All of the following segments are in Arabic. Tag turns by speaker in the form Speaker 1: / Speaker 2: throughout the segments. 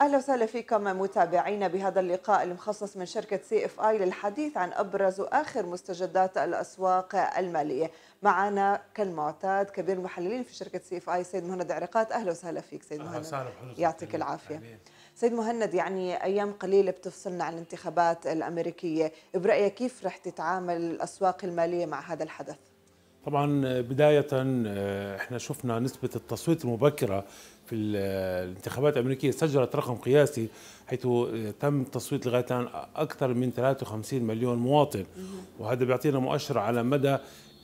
Speaker 1: اهلا وسهلا فيكم متابعينا بهذا اللقاء المخصص من شركه سي اف اي للحديث عن ابرز واخر مستجدات الاسواق الماليه، معنا كالمعتاد كبير المحللين في شركه سي اف اي سيد مهند عرقات، اهلا وسهلا فيك سيد مهند. اهلا وسهلا يعطيك العافيه. حبيب. سيد مهند يعني ايام قليله بتفصلنا عن الانتخابات الامريكيه، برايك كيف رح تتعامل الاسواق الماليه مع هذا الحدث؟
Speaker 2: طبعا بداية آه، احنا شفنا نسبة التصويت المبكرة في آه، الانتخابات الأمريكية سجلت رقم قياسي حيث آه، تم التصويت لغاية الآن أكثر من 53 مليون مواطن وهذا بيعطينا مؤشر على مدى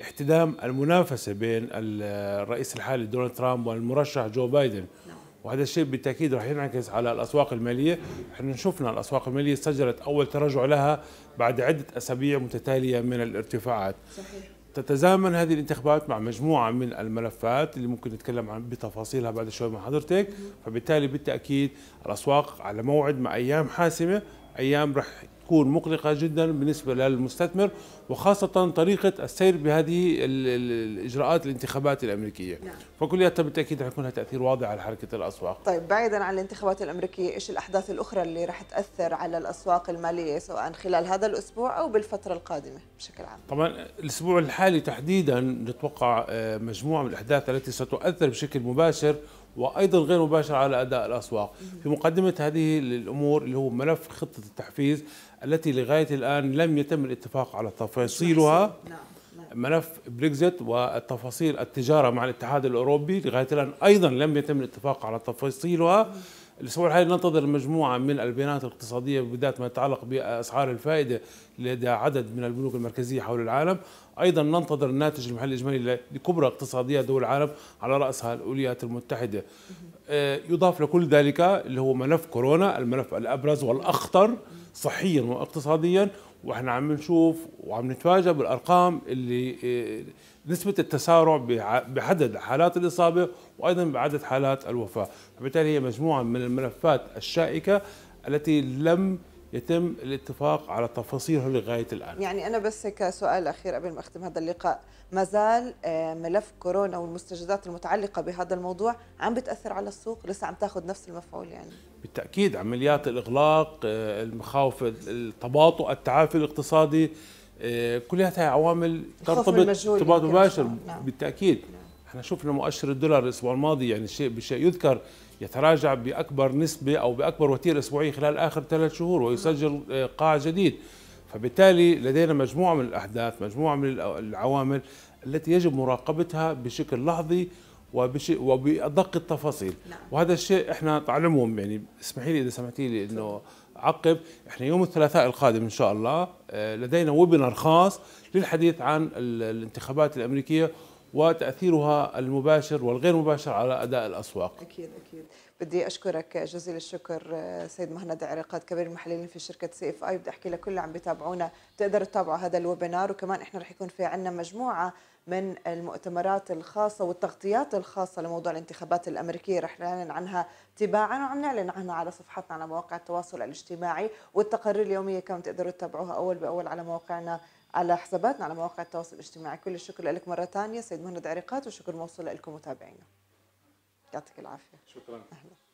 Speaker 2: احتدام المنافسة بين الرئيس الحالي دونالد ترامب والمرشح جو بايدن نعم. وهذا الشيء بالتاكيد رح ينعكس على الاسواق الماليه، احنا شفنا الاسواق الماليه سجلت اول تراجع لها بعد عده اسابيع متتاليه من الارتفاعات. صحيح. تتزامن هذه الانتخابات مع مجموعة من الملفات اللي ممكن نتكلم عن بتفاصيلها بعد شوي مع حضرتك فبالتالي بالتأكيد الأسواق على موعد مع أيام حاسمة أيام رح تكون مقلقة جدا بالنسبة للمستثمر وخاصة طريقة السير بهذه الإجراءات الانتخابات الأمريكية نعم. فكلياتها بالتأكيد رح يكون لها تأثير واضح على حركة الأسواق
Speaker 1: طيب بعيدا عن الانتخابات الأمريكية إيش الأحداث الأخرى اللي رح تأثر على الأسواق المالية سواء خلال هذا الأسبوع أو بالفترة القادمة بشكل عام
Speaker 2: طبعا الأسبوع الحالي تحديدا نتوقع آه، مجموعة من الأحداث التي ستؤثر بشكل مباشر وايضا غير مباشر على اداء الاسواق في مقدمه هذه الامور اللي هو ملف خطه التحفيز التي لغايه الان لم يتم الاتفاق على تفاصيلها نعم، نعم. ملف بريكزيت وتفاصيل التجاره مع الاتحاد الاوروبي لغايه الان ايضا لم يتم الاتفاق على تفاصيلها الاسبوع الحالي ننتظر مجموعه من البيانات الاقتصاديه بالذات ما يتعلق باسعار الفائده لدى عدد من البنوك المركزيه حول العالم، ايضا ننتظر الناتج المحلي الاجمالي لكبرى اقتصاديات دول العالم على راسها الولايات المتحده. آه، يضاف لكل ذلك اللي هو ملف كورونا، الملف الابرز والاخطر صحيا واقتصاديا واحنا عم نشوف وعم نتفاجئ بالارقام اللي آه، نسبه التسارع بعدد حالات الاصابه وايضا بعدد حالات الوفاه، فبالتالي هي مجموعه من الملفات الشائكه التي لم يتم الاتفاق على تفاصيله لغايه الان.
Speaker 1: يعني انا بس كسؤال اخير قبل ما اختم هذا اللقاء، ما زال آه، ملف كورونا والمستجدات المتعلقه بهذا الموضوع عم بتاثر على السوق، لسه عم تاخذ نفس المفعول يعني.
Speaker 2: بالتاكيد عمليات الاغلاق، آه، المخاوف التباطؤ، التعافي الاقتصادي آه، كلها عوامل ترتبط ارتباط مباشر نعم. بالتاكيد. نعم. احنا شفنا مؤشر الدولار الاسبوع الماضي يعني شيء بشيء يذكر يتراجع باكبر نسبه او باكبر وتيره اسبوعيه خلال اخر ثلاث شهور ويسجل آه، قاع جديد فبالتالي لدينا مجموعه من الاحداث مجموعه من العوامل التي يجب مراقبتها بشكل لحظي وبشيء وبادق التفاصيل نعم. وهذا الشيء احنا تعلمهم يعني اسمحي لي اذا سمحتي لي انه عقب احنا يوم الثلاثاء القادم ان شاء الله آه، لدينا ويبنر خاص للحديث عن الانتخابات الامريكيه وتاثيرها المباشر والغير مباشر على اداء الاسواق.
Speaker 1: اكيد اكيد، بدي اشكرك جزيل الشكر سيد مهند عريقات كبير المحللين في شركه سي اف اي بدي احكي لكل اللي عم بيتابعونا بتقدروا تتابعوا هذا الويبينار وكمان احنا رح يكون في عندنا مجموعه من المؤتمرات الخاصة والتغطيات الخاصة لموضوع الانتخابات الأمريكية رح نعلن عنها تباعا وعم نعلن عنها على صفحتنا على مواقع التواصل الاجتماعي والتقارير اليومية كمان تقدروا تتابعوها أول بأول على مواقعنا على حساباتنا على مواقع التواصل الاجتماعي كل الشكر لك مرة ثانية سيد مهند عريقات وشكر موصول لكم متابعينا يعطيك العافية شكرا أهلا.